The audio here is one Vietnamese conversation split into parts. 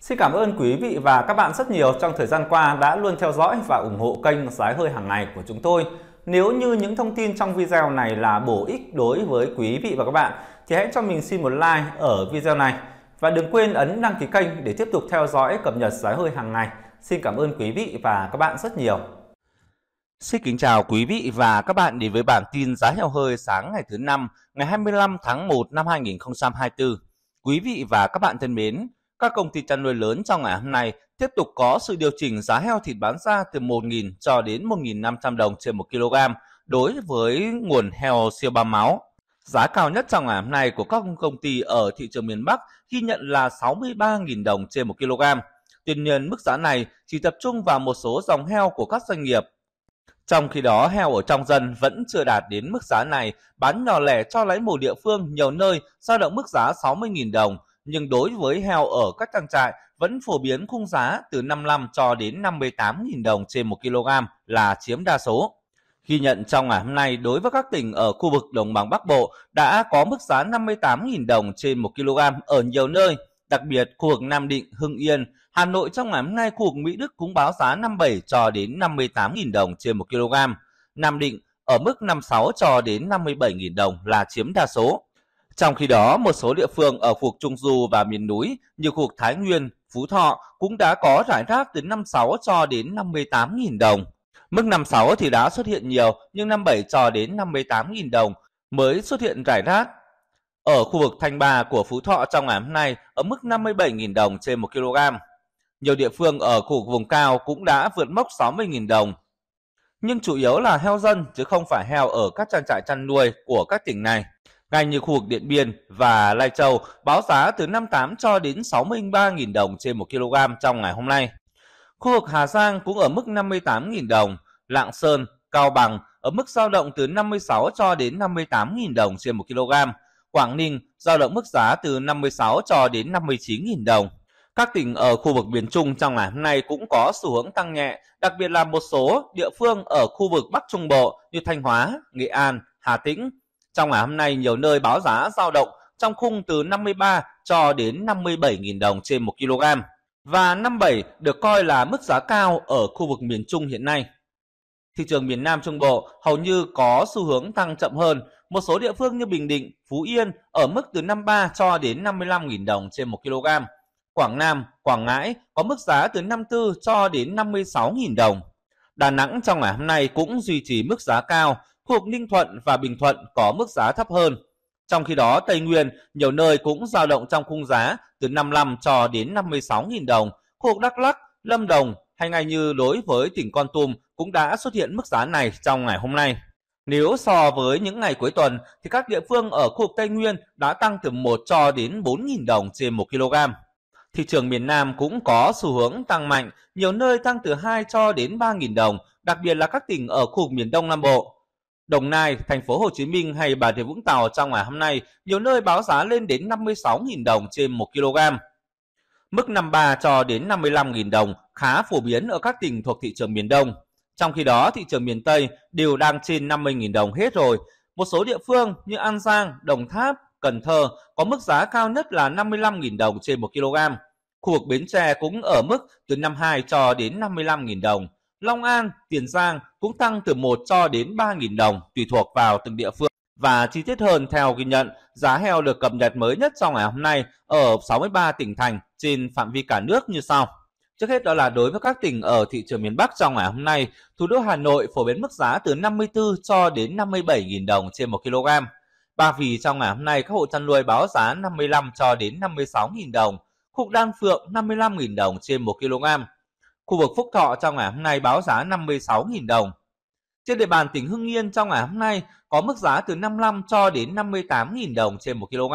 Xin cảm ơn quý vị và các bạn rất nhiều trong thời gian qua đã luôn theo dõi và ủng hộ kênh Giá hơi hàng ngày của chúng tôi. Nếu như những thông tin trong video này là bổ ích đối với quý vị và các bạn thì hãy cho mình xin một like ở video này và đừng quên ấn đăng ký kênh để tiếp tục theo dõi cập nhật giá hơi hàng ngày. Xin cảm ơn quý vị và các bạn rất nhiều. Xin kính chào quý vị và các bạn đến với bản tin giá heo hơi sáng ngày thứ năm ngày 25 tháng 1 năm 2024. Quý vị và các bạn thân mến, các công ty chăn nuôi lớn trong ngày hôm nay tiếp tục có sự điều chỉnh giá heo thịt bán ra từ 1.000 cho đến 1.500 đồng trên 1 kg đối với nguồn heo siêu ba máu. Giá cao nhất trong ngày hôm nay của các công ty ở thị trường miền Bắc ghi nhận là 63.000 đồng trên 1 kg. Tuy nhiên, mức giá này chỉ tập trung vào một số dòng heo của các doanh nghiệp. Trong khi đó, heo ở trong dân vẫn chưa đạt đến mức giá này, bán nhỏ lẻ cho lái mổ địa phương nhiều nơi dao động mức giá 60.000 đồng nhưng đối với heo ở các trang trại vẫn phổ biến khung giá từ 55 cho đến 58.000 đồng trên 1 kg là chiếm đa số. Ghi nhận trong ngày hôm nay đối với các tỉnh ở khu vực đồng bằng Bắc Bộ đã có mức giá 58.000 đồng trên 1 kg ở nhiều nơi, đặc biệt khu vực Nam Định, Hưng Yên, Hà Nội trong ngày hôm nay khu vực Mỹ Đức cũng báo giá 57 cho đến 58.000 đồng trên 1 kg. Nam Định ở mức 56 cho đến 57.000 đồng là chiếm đa số. Trong khi đó, một số địa phương ở khu vực Trung Du và miền núi như khu vực Thái Nguyên, Phú Thọ cũng đã có rải rác từ 56 cho đến 58.000 đồng. Mức 56 thì đã xuất hiện nhiều, nhưng 57 cho đến 58.000 đồng mới xuất hiện rải rác. Ở khu vực Thanh Ba của Phú Thọ trong ngày hôm nay ở mức 57.000 đồng trên 1 kg. Nhiều địa phương ở khu vực vùng cao cũng đã vượt mốc 60.000 đồng. Nhưng chủ yếu là heo dân chứ không phải heo ở các trang trại chăn nuôi của các tỉnh này. Ngay như khu vực Điện Biên và Lai Châu, báo giá từ 58 cho đến 63.000 đồng trên 1 kg trong ngày hôm nay. Khu vực Hà Giang cũng ở mức 58.000 đồng, Lạng Sơn, Cao Bằng ở mức giao động từ 56 cho đến 58.000 đồng trên 1 kg. Quảng Ninh giao động mức giá từ 56 cho đến 59.000 đồng. Các tỉnh ở khu vực miền Trung trong ngày hôm nay cũng có xu hướng tăng nhẹ, đặc biệt là một số địa phương ở khu vực Bắc Trung Bộ như Thanh Hóa, Nghệ An, Hà Tĩnh, trong ngày hôm nay, nhiều nơi báo giá giao động trong khung từ 53 cho đến 57.000 đồng trên 1 kg và 57 được coi là mức giá cao ở khu vực miền Trung hiện nay. Thị trường miền Nam Trung Bộ hầu như có xu hướng tăng chậm hơn, một số địa phương như Bình Định, Phú Yên ở mức từ 53 cho đến 55.000 đồng trên 1 kg. Quảng Nam, Quảng Ngãi có mức giá từ 54 cho đến 56.000 đồng. Đà Nẵng trong ngày hôm nay cũng duy trì mức giá cao khu vực Ninh Thuận và Bình Thuận có mức giá thấp hơn. Trong khi đó, Tây Nguyên nhiều nơi cũng dao động trong khung giá từ 55 cho đến 56.000 đồng. Khu vực Đắk lắc, Lâm Đồng hay ngay như đối với tỉnh Con Tum cũng đã xuất hiện mức giá này trong ngày hôm nay. Nếu so với những ngày cuối tuần thì các địa phương ở khu vực Tây Nguyên đã tăng từ 1 cho đến 4.000 đồng trên 1 kg. Thị trường miền Nam cũng có xu hướng tăng mạnh, nhiều nơi tăng từ 2 cho đến 3.000 đồng, đặc biệt là các tỉnh ở khu vực miền Đông Nam Bộ. Đồng Nai, thành phố Hồ Chí Minh hay Bà Rịa Vũng Tàu trong ngày hôm nay, nhiều nơi báo giá lên đến 56.000 đồng trên 1 kg. Mức 53 cho đến 55.000 đồng khá phổ biến ở các tỉnh thuộc thị trường miền Đông. Trong khi đó, thị trường miền Tây đều đang trên 50.000 đồng hết rồi. Một số địa phương như An Giang, Đồng Tháp, Cần Thơ có mức giá cao nhất là 55.000 đồng trên 1 kg. Khu vực Bến Tre cũng ở mức từ 52 cho đến 55.000 đồng. Long An, Tiền Giang cũng tăng từ 1 cho đến 3.000 đồng tùy thuộc vào từng địa phương. Và chi tiết hơn theo ghi nhận, giá heo được cập nhật mới nhất trong ngày hôm nay ở 63 tỉnh thành trên phạm vi cả nước như sau. Trước hết đó là đối với các tỉnh ở thị trường miền Bắc trong ngày hôm nay, thủ đô Hà Nội phổ biến mức giá từ 54 cho đến 57.000 đồng trên 1 kg. Ba Vì trong ngày hôm nay các hộ chăn nuôi báo giá 55 cho đến 56.000 đồng, Khúc Đan Phượng 55.000 đồng trên 1 kg. Khu vực Phúc Thọ trong ngày hôm nay báo giá 56.000 đồng. Trên địa bàn tỉnh Hưng Yên trong ngày hôm nay có mức giá từ 55 cho đến 58.000 đồng trên 1 kg.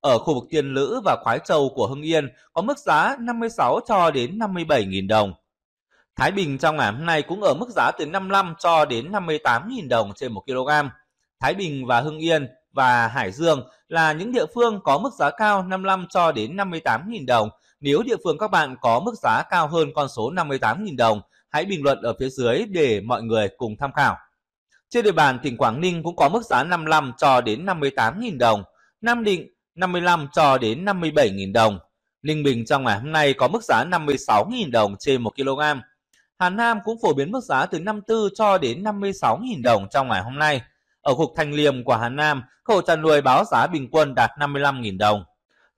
Ở khu vực Tiên Lữ và Khoái Châu của Hưng Yên có mức giá 56 cho đến 57.000 đồng. Thái Bình trong ngày hôm nay cũng ở mức giá từ 55 cho đến 58.000 đồng trên 1 kg. Thái Bình và Hưng Yên và Hải Dương là những địa phương có mức giá cao 55 cho đến 58.000 đồng nếu địa phương các bạn có mức giá cao hơn con số 58.000 đồng, hãy bình luận ở phía dưới để mọi người cùng tham khảo. Trên địa bàn tỉnh Quảng Ninh cũng có mức giá 55 cho đến 58.000 đồng, Nam Định 55 cho đến 57.000 đồng. Ninh Bình trong ngày hôm nay có mức giá 56.000 đồng trên 1 kg. Hà Nam cũng phổ biến mức giá từ 54 cho đến 56.000 đồng trong ngày hôm nay. Ở cục Thanh Liêm của Hà Nam, khẩu chăn nuôi báo giá bình quân đạt 55.000 đồng.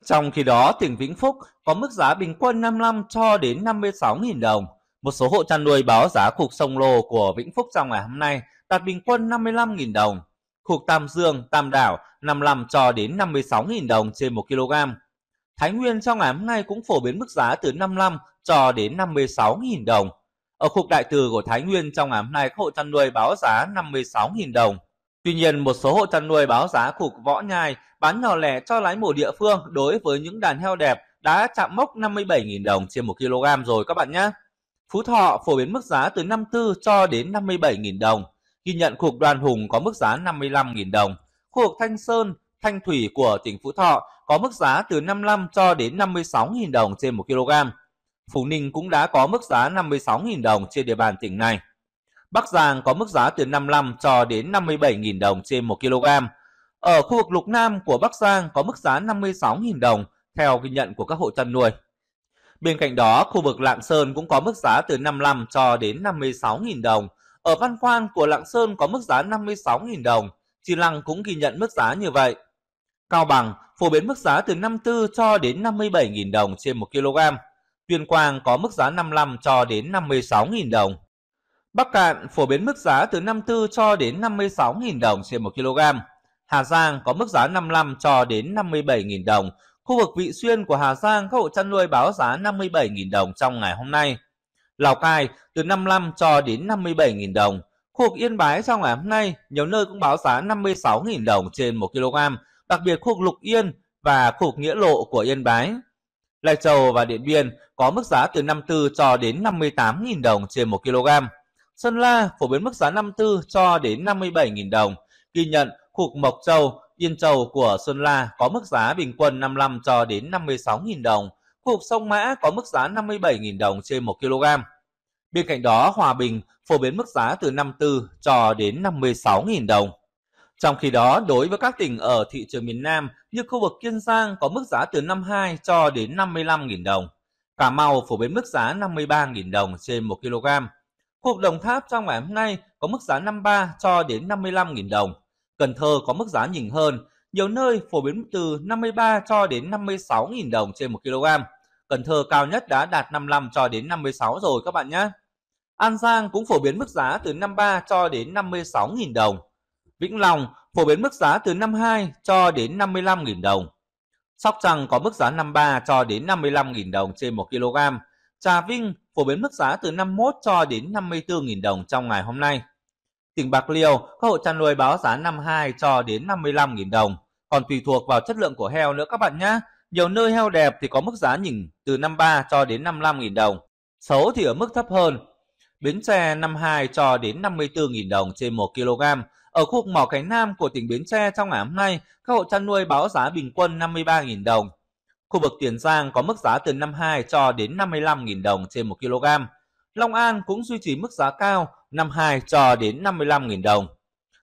Trong khi đó, tỉnh Vĩnh Phúc có mức giá bình quân 55 cho đến 56.000 đồng. Một số hộ chăn nuôi báo giá cục sông Lô của Vĩnh Phúc trong ngày hôm nay đạt bình quân 55.000 đồng. Cục Tam Dương, Tam Đảo 55 cho đến 56.000 đồng trên 1 kg. Thái Nguyên trong ngày hôm nay cũng phổ biến mức giá từ 55 cho đến 56.000 đồng. Ở cục đại từ của Thái Nguyên trong ngày hôm nay hộ chăn nuôi báo giá 56.000 đồng. Tuy nhiên, một số hộ chăn nuôi báo giá cục võ nhai bán nhỏ lẻ cho lái mổ địa phương đối với những đàn heo đẹp đã chạm mốc 57.000 đồng trên 1 kg rồi các bạn nhé. Phú Thọ phổ biến mức giá từ 54 cho đến 57.000 đồng. Ghi nhận khu Đoàn Hùng có mức giá 55.000 đồng. Khu vực Thanh Sơn, Thanh Thủy của tỉnh Phú Thọ có mức giá từ 55 cho đến 56.000 đồng trên 1 kg. Phú Ninh cũng đã có mức giá 56.000 đồng trên địa bàn tỉnh này. Bắc Giang có mức giá từ 55 cho đến 57.000 đồng trên 1 kg. Ở khu vực Lục Nam của Bắc Giang có mức giá 56.000 đồng theo ghi nhận của các hộ chăn nuôi. Bên cạnh đó, khu vực Lạng Sơn cũng có mức giá từ 55 cho đến 56.000 đồng. Ở Văn Quan của Lạng Sơn có mức giá 56.000 đồng. Chi Lăng cũng ghi nhận mức giá như vậy. Cao Bằng phổ biến mức giá từ 54 cho đến 57.000 đồng trên 1 kg. Tuyên Quang có mức giá 55 cho đến 56.000 đồng. Bắc Cạn phổ biến mức giá từ 54 cho đến 56.000 đồng trên 1 kg. Hà Giang có mức giá 55 cho đến 57.000 đồng. Khu vực Vị Xuyên của Hà Giang các hộ chăn nuôi báo giá 57.000 đồng trong ngày hôm nay. Lào Cai từ 55 cho đến 57.000 đồng. Khu vực Yên Bái trong ngày hôm nay nhiều nơi cũng báo giá 56.000 đồng trên 1 kg, đặc biệt khu vực Lục Yên và khu vực Nghĩa Lộ của Yên Bái. Lai Châu và Điện Biên có mức giá từ 54 cho đến 58.000 đồng trên 1 kg. Sơn La phổ biến mức giá 54 cho đến 57.000 đồng. Ghi nhận khu Mộc Châu, Yên Châu của Sơn La có mức giá bình quân 55 cho đến 56.000 đồng. Khu Sông Mã có mức giá 57.000 đồng trên 1 kg. Bên cạnh đó, Hòa Bình phổ biến mức giá từ 54 cho đến 56.000 đồng. Trong khi đó, đối với các tỉnh ở thị trường miền Nam như khu vực Kiên Giang có mức giá từ 52 cho đến 55.000 đồng. Cà Mau phổ biến mức giá 53.000 đồng trên 1 kg. Khu Đồng Tháp trong ngày hôm nay có mức giá 53 cho đến 55.000 đồng. Cần Thơ có mức giá nhỉnh hơn, nhiều nơi phổ biến từ 53 cho đến 56.000 đồng trên 1 kg. Cần Thơ cao nhất đã đạt 55 cho đến 56 rồi các bạn nhé. An Giang cũng phổ biến mức giá từ 53 cho đến 56.000 đồng. Vĩnh Long phổ biến mức giá từ 52 cho đến 55.000 đồng. Sóc Trăng có mức giá 53 cho đến 55.000 đồng trên 1 kg Trà Vinh phổ biến mức giá từ 51 cho đến 54.000 đồng trong ngày hôm nay. Tỉnh Bạc Liêu, các hộ chăn nuôi báo giá 52 cho đến 55.000 đồng. Còn tùy thuộc vào chất lượng của heo nữa các bạn nhé. Nhiều nơi heo đẹp thì có mức giá nhìn từ 53 cho đến 55.000 đồng. Xấu thì ở mức thấp hơn. Bến Tre 52 cho đến 54.000 đồng trên 1 kg. Ở khu vực mỏ cánh Nam của tỉnh Bến Tre trong ngày hôm nay, các hộ chăn nuôi báo giá bình quân 53.000 đồng. Khu vực Tiền Giang có mức giá từ 52 cho đến 55.000 đồng trên 1 kg. Long An cũng duy trì mức giá cao 52 cho đến 55.000 đồng.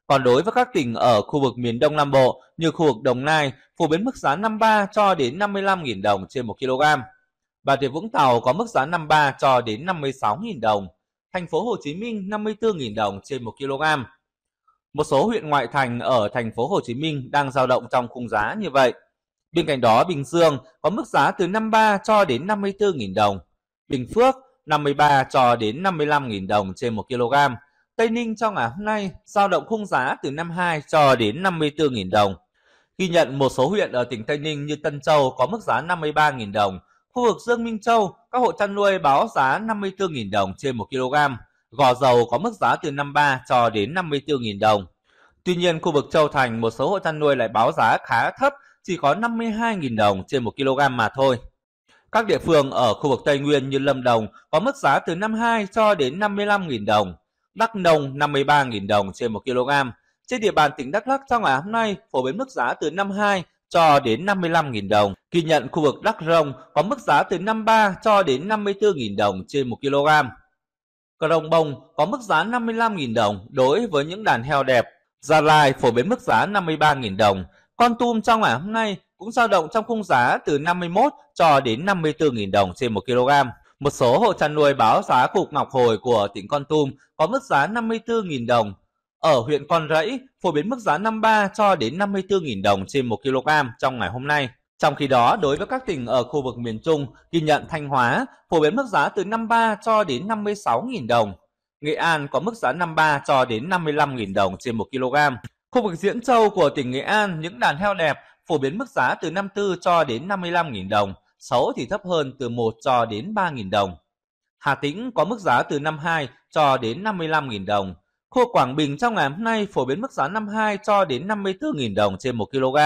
Còn đối với các tỉnh ở khu vực miền Đông Nam Bộ như khu vực Đồng Nai phổ biến mức giá 53 cho đến 55.000 đồng trên 1 kg. Bà Rịa Vũng Tàu có mức giá 53 cho đến 56.000 đồng. Thành phố Hồ Chí Minh 54.000 đồng trên 1 kg. Một số huyện ngoại thành ở thành phố Hồ Chí Minh đang dao động trong khung giá như vậy. Bên cạnh đó, Bình Dương có mức giá từ 53 cho đến 54.000 đồng. Bình Phước 53 cho đến 55.000 đồng trên 1 kg. Tây Ninh trong ngày hôm nay giao động khung giá từ 52 cho đến 54.000 đồng. Ghi nhận một số huyện ở tỉnh Tây Ninh như Tân Châu có mức giá 53.000 đồng. Khu vực Dương Minh Châu, các hộ chăn nuôi báo giá 54.000 đồng trên 1 kg. Gò dầu có mức giá từ 53 cho đến 54.000 đồng. Tuy nhiên, khu vực Châu Thành một số hộ chăn nuôi lại báo giá khá thấp chỉ có 52.000 đồng trên 1 kg mà thôi. Các địa phương ở khu vực Tây Nguyên như Lâm Đồng có mức giá từ 52 cho đến 55.000 đồng, Đắk Nông 53.000 đồng trên 1 kg. Trên địa bàn tỉnh Đắk Lắk trong ngày hôm nay phổ biến mức giá từ 52 cho đến 55.000 đồng. Ghi nhận khu vực Đắk Rông có mức giá từ 53 cho đến 54.000 đồng trên 1 kg. Crong bông có mức giá 55.000 đồng đối với những đàn heo đẹp. Gia Lai phổ biến mức giá 53.000 đồng, con tum trong ngày hôm nay cũng dao động trong khung giá từ 51 cho đến 54.000 đồng trên 1 kg. Một số hộ chăn nuôi báo giá cục Ngọc Hồi của tỉnh Con Tum có mức giá 54.000 đồng. Ở huyện Con Rẫy, phổ biến mức giá 53 cho đến 54.000 đồng trên 1 kg trong ngày hôm nay. Trong khi đó, đối với các tỉnh ở khu vực miền Trung, ghi nhận Thanh Hóa, phổ biến mức giá từ 53 cho đến 56.000 đồng. Nghệ An có mức giá 53 cho đến 55.000 đồng trên 1 kg. Khu vực Diễn Châu của tỉnh Nghệ An, những đàn heo đẹp phổ biến mức giá từ 54 cho đến 55.000 đồng, xấu thì thấp hơn từ 1 cho đến 3.000 đồng. Hà Tĩnh có mức giá từ 52 cho đến 55.000 đồng. Khu Quảng Bình trong ngày hôm nay phổ biến mức giá 52 cho đến 54.000 đồng trên 1 kg.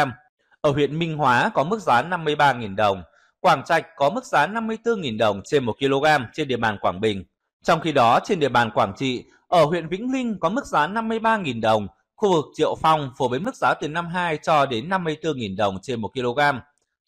Ở huyện Minh Hóa có mức giá 53.000 đồng. Quảng Trạch có mức giá 54.000 đồng trên 1 kg trên địa bàn Quảng Bình. Trong khi đó, trên địa bàn Quảng Trị, ở huyện Vĩnh Linh có mức giá 53.000 đồng Khu vực Triệu Phong phổ biến mức giá từ 52 cho đến 54.000 đồng trên 1 kg.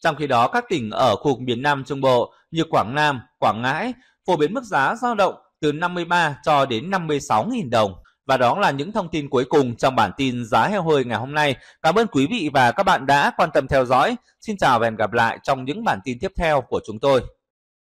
Trong khi đó, các tỉnh ở khu vực miền Nam Trung Bộ như Quảng Nam, Quảng Ngãi phổ biến mức giá dao động từ 53 cho đến 56.000 đồng. Và đó là những thông tin cuối cùng trong bản tin giá heo hơi ngày hôm nay. Cảm ơn quý vị và các bạn đã quan tâm theo dõi. Xin chào và hẹn gặp lại trong những bản tin tiếp theo của chúng tôi.